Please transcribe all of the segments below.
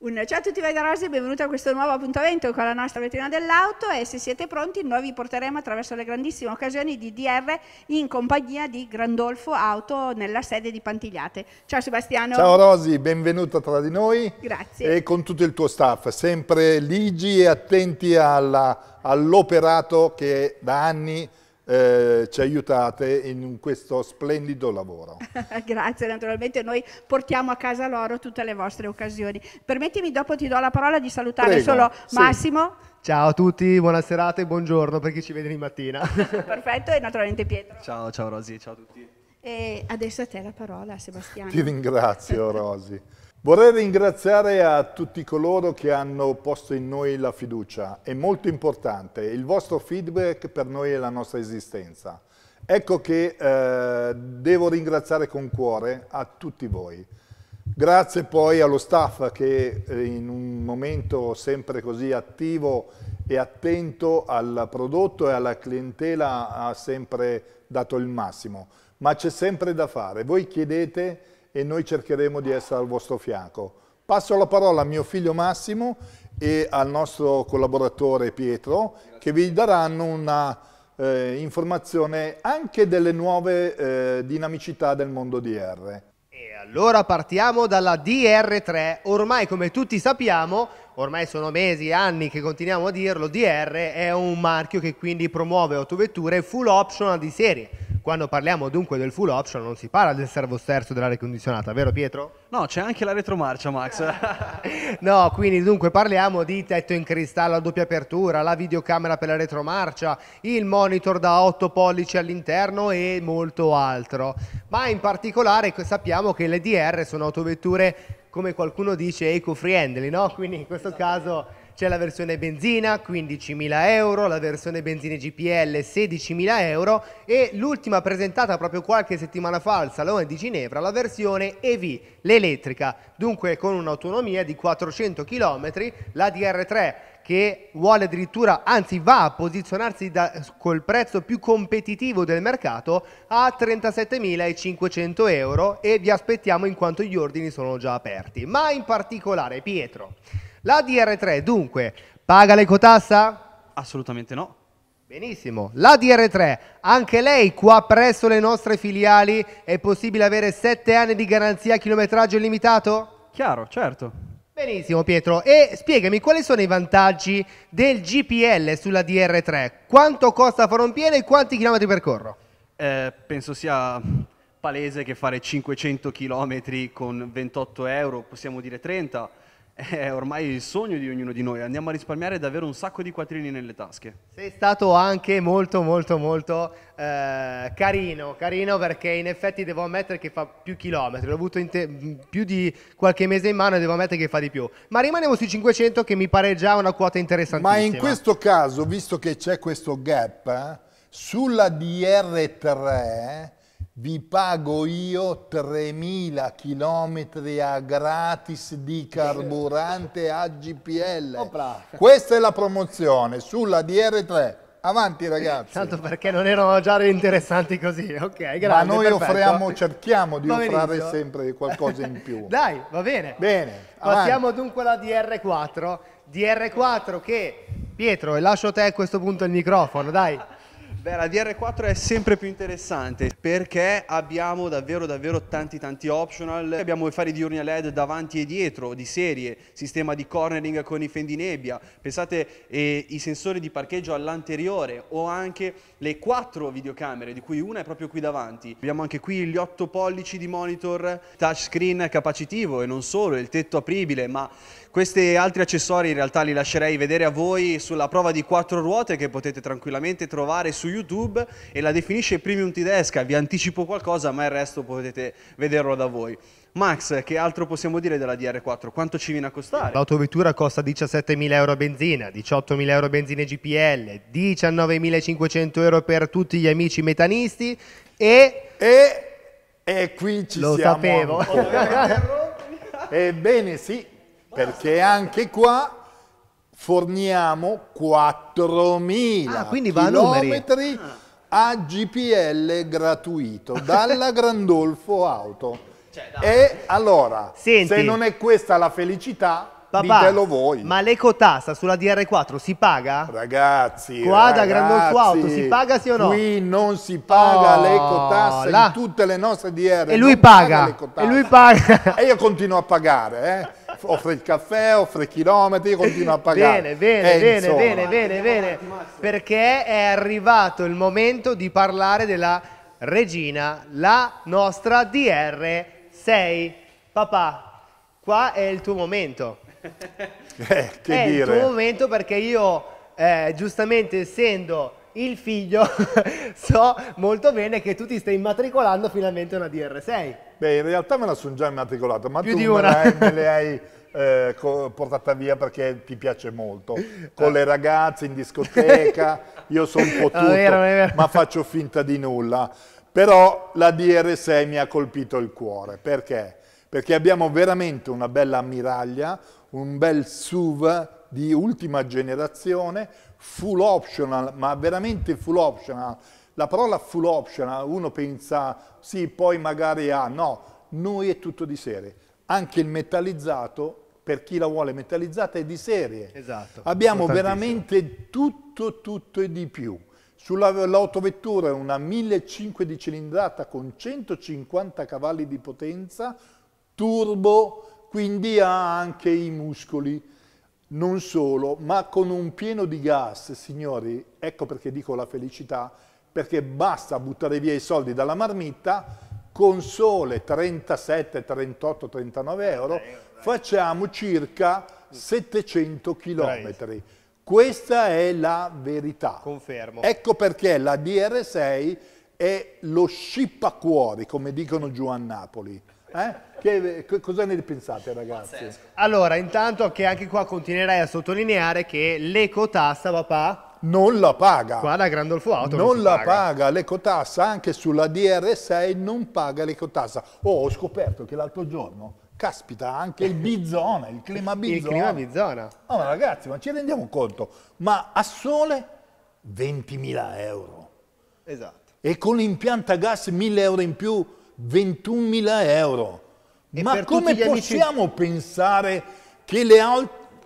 Un ciao a tutti vagarosi e benvenuti a questo nuovo appuntamento con la nostra vetrina dell'auto e se siete pronti noi vi porteremo attraverso le grandissime occasioni di DR in compagnia di Grandolfo Auto nella sede di Pantigliate. Ciao Sebastiano. Ciao Rosi, benvenuta tra di noi. Grazie. E con tutto il tuo staff, sempre ligi e attenti all'operato all che da anni eh, ci aiutate in questo splendido lavoro. Grazie, naturalmente noi portiamo a casa loro tutte le vostre occasioni. Permettimi, dopo ti do la parola di salutare Prego, solo Massimo. Sì. Ciao a tutti, buona serata e buongiorno per chi ci vede di mattina. Perfetto, e naturalmente Pietro. Ciao, ciao Rosy, ciao a tutti. E adesso a te la parola, Sebastiano. Ti ringrazio, Rosi. Vorrei ringraziare a tutti coloro che hanno posto in noi la fiducia. È molto importante. Il vostro feedback per noi è la nostra esistenza. Ecco che eh, devo ringraziare con cuore a tutti voi. Grazie poi allo staff che eh, in un momento sempre così attivo e attento al prodotto e alla clientela ha sempre dato il massimo ma c'è sempre da fare. Voi chiedete e noi cercheremo di essere al vostro fianco. Passo la parola a mio figlio Massimo e al nostro collaboratore Pietro che vi daranno una eh, informazione anche delle nuove eh, dinamicità del mondo DR. E allora partiamo dalla DR3. Ormai come tutti sappiamo, ormai sono mesi, anni che continuiamo a dirlo, DR è un marchio che quindi promuove autovetture full optional di serie quando parliamo dunque del full option non si parla del servo sterzo dell'aria condizionata, vero Pietro? No, c'è anche la retromarcia Max. no, quindi dunque parliamo di tetto in cristallo a doppia apertura, la videocamera per la retromarcia, il monitor da 8 pollici all'interno e molto altro. Ma in particolare sappiamo che le DR sono autovetture, come qualcuno dice, eco-friendly, no? Quindi in questo caso c'è la versione benzina 15.000 euro, la versione benzina GPL 16.000 euro e l'ultima presentata proprio qualche settimana fa al Salone di Ginevra, la versione EV, l'elettrica, dunque con un'autonomia di 400 km, la DR3 che vuole addirittura, anzi va a posizionarsi da, col prezzo più competitivo del mercato a 37.500 euro e vi aspettiamo in quanto gli ordini sono già aperti. Ma in particolare, Pietro, la DR3, dunque, paga l'ecotassa? Assolutamente no. Benissimo. La DR3, anche lei qua presso le nostre filiali è possibile avere 7 anni di garanzia a chilometraggio illimitato? Chiaro, certo. Benissimo Pietro, e spiegami quali sono i vantaggi del GPL sulla DR3? Quanto costa fare un pieno e quanti chilometri percorro? Eh, penso sia palese che fare 500 chilometri con 28 euro, possiamo dire 30, è ormai il sogno di ognuno di noi, andiamo a risparmiare davvero un sacco di quattrini nelle tasche. Sei stato anche molto molto molto eh, carino, carino perché in effetti devo ammettere che fa più chilometri, l'ho avuto più di qualche mese in mano e devo ammettere che fa di più. Ma rimaniamo sui 500 che mi pare già una quota interessantissima. Ma in questo caso, visto che c'è questo gap, eh, sulla DR3 vi pago io 3.000 km a gratis di carburante AGPL. Opra. Oh, Questa è la promozione sulla DR3. Avanti eh, ragazzi. Tanto perché non erano già interessanti così, ok, grazie. Ma noi perfetto. offriamo, cerchiamo di offrire sempre qualcosa in più. Dai, va bene. Bene. Avanti. Passiamo dunque alla DR4. DR4 che, Pietro, lascio a te a questo punto il microfono, dai. Beh, la DR4 è sempre più interessante perché abbiamo davvero davvero tanti tanti optional, abbiamo i fari diurni a LED davanti e dietro di serie, sistema di cornering con i fendinebbia, pensate eh, i sensori di parcheggio all'anteriore o anche le quattro videocamere di cui una è proprio qui davanti, abbiamo anche qui gli 8 pollici di monitor, touchscreen capacitivo e non solo, il tetto apribile, ma questi altri accessori in realtà li lascerei vedere a voi sulla prova di quattro ruote che potete tranquillamente trovare su YouTube YouTube e la definisce premium tedesca, vi anticipo qualcosa ma il resto potete vederlo da voi. Max, che altro possiamo dire della DR4? Quanto ci viene a costare? L'autovettura costa 17.000 euro benzina, 18.000 euro benzine GPL, 19.500 euro per tutti gli amici metanisti e... E, e qui ci Lo siamo. Lo sapevo. Ebbene sì, perché anche qua forniamo 4.000 ah, chilometri a GPL gratuito dalla Grandolfo Auto. Cioè, e allora, Senti. se non è questa la felicità, Papà, ditelo voi. Ma l'ecotassa sulla DR4 si paga? Ragazzi, qua da Grandolfo Auto si paga sì o no? Qui non si paga oh, l'ecotassa la... in tutte le nostre DR. E lui paga. paga e lui paga. e io continuo a pagare, eh. offre il caffè, offre i chilometri, continua a pagare. Bene, bene, Enzo. Eh, bene, bene, bene, bene, perché è arrivato il momento di parlare della regina, la nostra DR6. Papà, qua è il tuo momento. Eh, che è dire. il tuo momento perché io, eh, giustamente essendo il figlio so molto bene che tu ti stai immatricolando finalmente una DR6. Beh, in realtà me la sono già immatricolata, ma Più tu di una. Me, me le hai eh, portata via perché ti piace molto. Con ah. le ragazze in discoteca, io sono un po' ah, tutto, vero, vero. ma faccio finta di nulla. Però la DR6 mi ha colpito il cuore, perché? Perché abbiamo veramente una bella ammiraglia, un bel SUV di ultima generazione, full optional, ma veramente full optional. La parola full optional, uno pensa sì, poi magari ha, ah, no, noi è tutto di serie. Anche il metallizzato, per chi la vuole metallizzata, è di serie. Esatto. Abbiamo veramente tutto, tutto e di più. Sull'autovettura è una 1.500 di cilindrata con 150 cavalli di potenza, turbo, quindi ha anche i muscoli non solo, ma con un pieno di gas, signori, ecco perché dico la felicità, perché basta buttare via i soldi dalla marmitta, con sole 37, 38, 39 euro, eh, facciamo circa 700 chilometri. Questa è la verità. Confermo. Ecco perché la DR6 è lo scippacuori, come dicono giù a Napoli. Eh? Che, cosa ne pensate ragazzi? Allora, intanto che anche qua continuerai a sottolineare che l'ecotassa, papà, non la paga. Qua la Grandolfo Auto non, non la paga, paga l'ecotassa, anche sulla DR6 non paga l'ecotassa. Oh, ho scoperto che l'altro giorno, caspita, anche il Bizona, il clima Bizona. Il clima Bizona. Oh, ma ragazzi, ma ci rendiamo conto, ma a sole 20.000 euro. Esatto. E con l'impianta gas 1.000 euro in più 21.000 euro. E Ma come possiamo amici... pensare che le,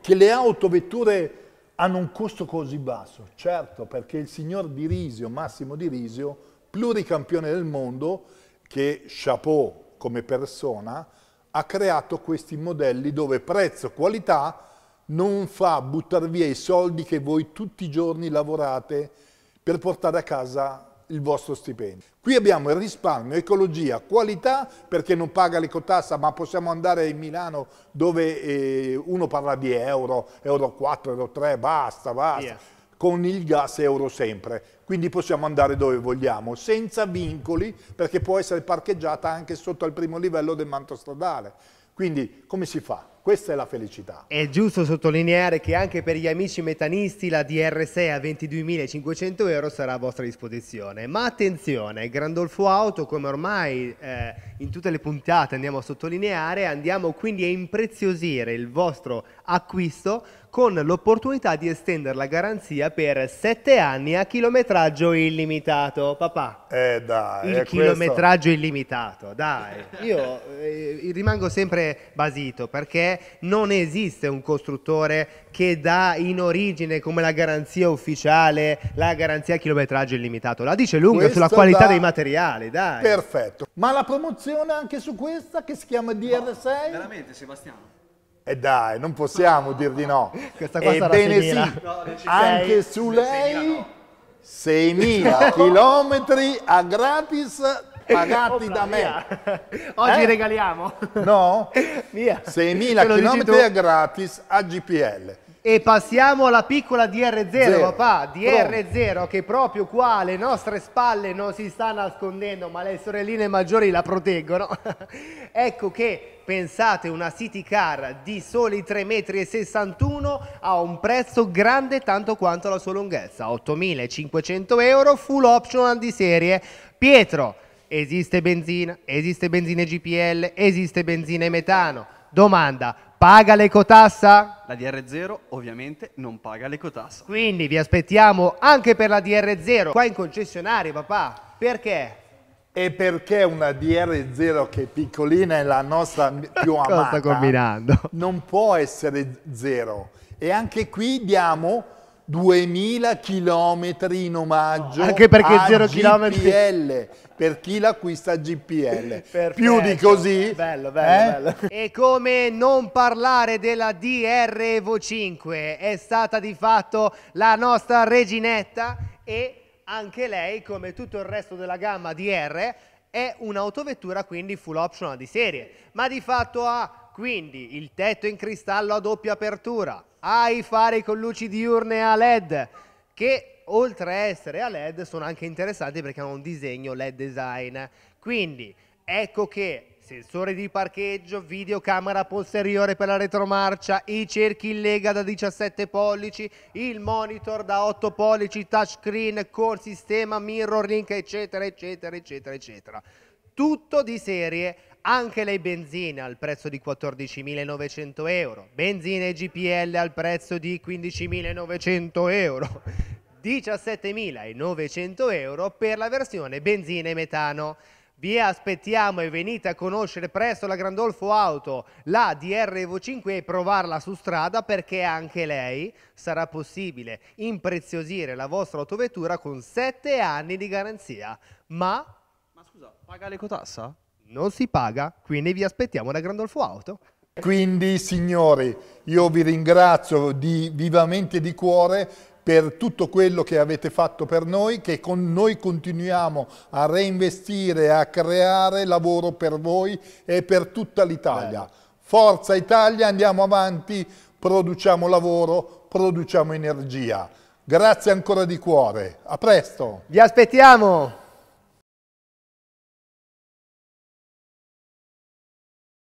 che le autovetture hanno un costo così basso? Certo, perché il signor Di Risio, Massimo Di Risio, pluricampione del mondo, che Chapeau come persona, ha creato questi modelli dove prezzo-qualità e non fa buttare via i soldi che voi tutti i giorni lavorate per portare a casa il vostro stipendio. Qui abbiamo il risparmio, ecologia, qualità perché non paga l'ecotassa, ma possiamo andare in Milano dove eh, uno parla di euro, euro 4, euro 3, basta, basta. Yeah. Con il gas euro sempre, quindi possiamo andare dove vogliamo, senza vincoli perché può essere parcheggiata anche sotto al primo livello del manto stradale. Quindi come si fa? Questa è la felicità. È giusto sottolineare che anche per gli amici metanisti la DR6 a 22.500 euro sarà a vostra disposizione. Ma attenzione, Grandolfo Auto, come ormai eh, in tutte le puntate andiamo a sottolineare, andiamo quindi a impreziosire il vostro acquisto con l'opportunità di estendere la garanzia per 7 anni a chilometraggio illimitato. Papà, eh dai, il chilometraggio questo. illimitato, dai. Io eh, rimango sempre basito perché non esiste un costruttore che dà in origine come la garanzia ufficiale la garanzia chilometraggio illimitato. La dice lunga Questo sulla qualità da... dei materiali, dai. Perfetto. Ma la promozione anche su questa che si chiama DR6? No, veramente Sebastiano? E eh, dai, non possiamo dir di no. Questa qua Ebbene eh, sì, no, anche su lei 6.000 no. km a gratis eh, pagati da me. Oggi eh? regaliamo. No? Via. 6.000 km gratis a GPL. E passiamo alla piccola DR0, Zero. papà, DR0 Pronto. che proprio qua alle nostre spalle non si sta nascondendo, ma le sorelline maggiori la proteggono. ecco che pensate una city car di soli 3,61 m a un prezzo grande tanto quanto la sua lunghezza, 8.500 euro, full optional di serie. Pietro, Esiste benzina, esiste benzina e GPL, esiste benzina e metano. Domanda, paga l'ecotassa? La DR0 ovviamente non paga l'ecotassa. Quindi vi aspettiamo anche per la DR0 qua in concessionario, papà. Perché? E perché una DR0 che è piccolina è la nostra più amata? Cosa combinando? Non può essere zero. E anche qui diamo 2000 km in omaggio Anche perché a 0 GPL per chi l'acquista GPL Perfetto. più di così bello, bello, eh? bello. e come non parlare della DR Evo 5 è stata di fatto la nostra reginetta e anche lei come tutto il resto della gamma DR è un'autovettura quindi full optional di serie ma di fatto ha quindi il tetto in cristallo a doppia apertura ai fari con luci diurne a LED che oltre a essere a LED sono anche interessanti perché hanno un disegno LED design. Quindi ecco che sensore di parcheggio, videocamera posteriore per la retromarcia, i cerchi in lega da 17 pollici, il monitor da 8 pollici, touchscreen con sistema mirror link eccetera eccetera eccetera eccetera. Tutto di serie anche le benzine al prezzo di 14.900 euro, benzine e GPL al prezzo di 15.900 euro, 17.900 euro per la versione benzina e metano. Vi aspettiamo e venite a conoscere presto la Grandolfo Auto, la DRV5 e provarla su strada perché anche lei sarà possibile impreziosire la vostra autovettura con 7 anni di garanzia. Ma... Ma scusa, paga l'ecotassa? non si paga, quindi vi aspettiamo da Grandolfo Auto. Quindi signori, io vi ringrazio di, vivamente di cuore per tutto quello che avete fatto per noi, che con noi continuiamo a reinvestire, a creare lavoro per voi e per tutta l'Italia. Forza Italia, andiamo avanti, produciamo lavoro, produciamo energia. Grazie ancora di cuore, a presto! Vi aspettiamo!